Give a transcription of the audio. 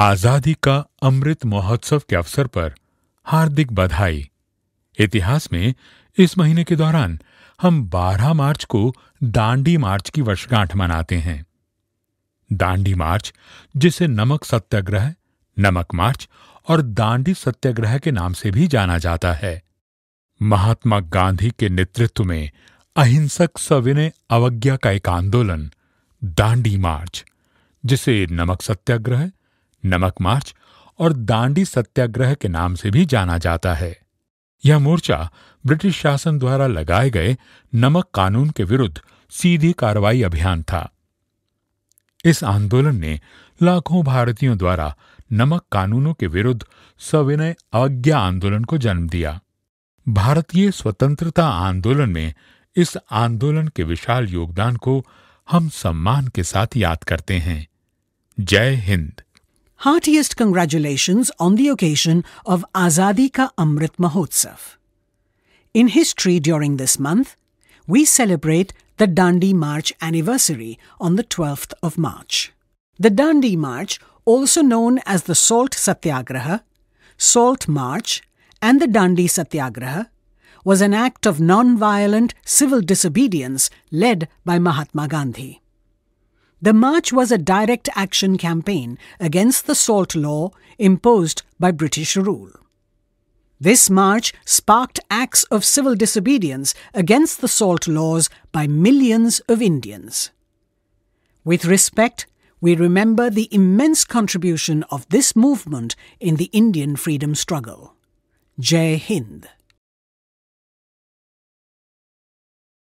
आजादी का अमृत महोत्सव के अवसर पर हार्दिक बधाई इतिहास में इस महीने के दौरान हम 12 मार्च को दांडी मार्च की वर्षगांठ मनाते हैं दांडी मार्च जिसे नमक सत्याग्रह नमक मार्च और दांडी सत्याग्रह के नाम से भी जाना जाता है महात्मा गांधी के नेतृत्व में अहिंसक सविनय अवज्ञा का एक आंदोलन दांडी मार्च जिसे नमक सत्याग्रह नमक मार्च और दांडी सत्याग्रह के नाम से भी जाना जाता है यह मोर्चा ब्रिटिश शासन द्वारा लगाए गए नमक कानून के विरुद्ध सीधी कार्रवाई अभियान था इस आंदोलन ने लाखों भारतीयों द्वारा नमक कानूनों के विरुद्ध सविनय अवज्ञा आंदोलन को जन्म दिया भारतीय स्वतंत्रता आंदोलन में इस आंदोलन के विशाल योगदान को हम सम्मान के साथ याद करते हैं जय Hind heartiest congratulations on the occasion of Azadi Ka Amrit Mahotsav. In history during this month, we celebrate the Dandi March anniversary on the 12th of March. The Dandi March, also known as the Salt Satyagraha, Salt March, and the Dandi Satyagraha, was an act of non-violent civil disobedience led by Mahatma Gandhi. The march was a direct action campaign against the salt law imposed by British rule. This march sparked acts of civil disobedience against the salt laws by millions of Indians. With respect, we remember the immense contribution of this movement in the Indian freedom struggle. Jai Hind.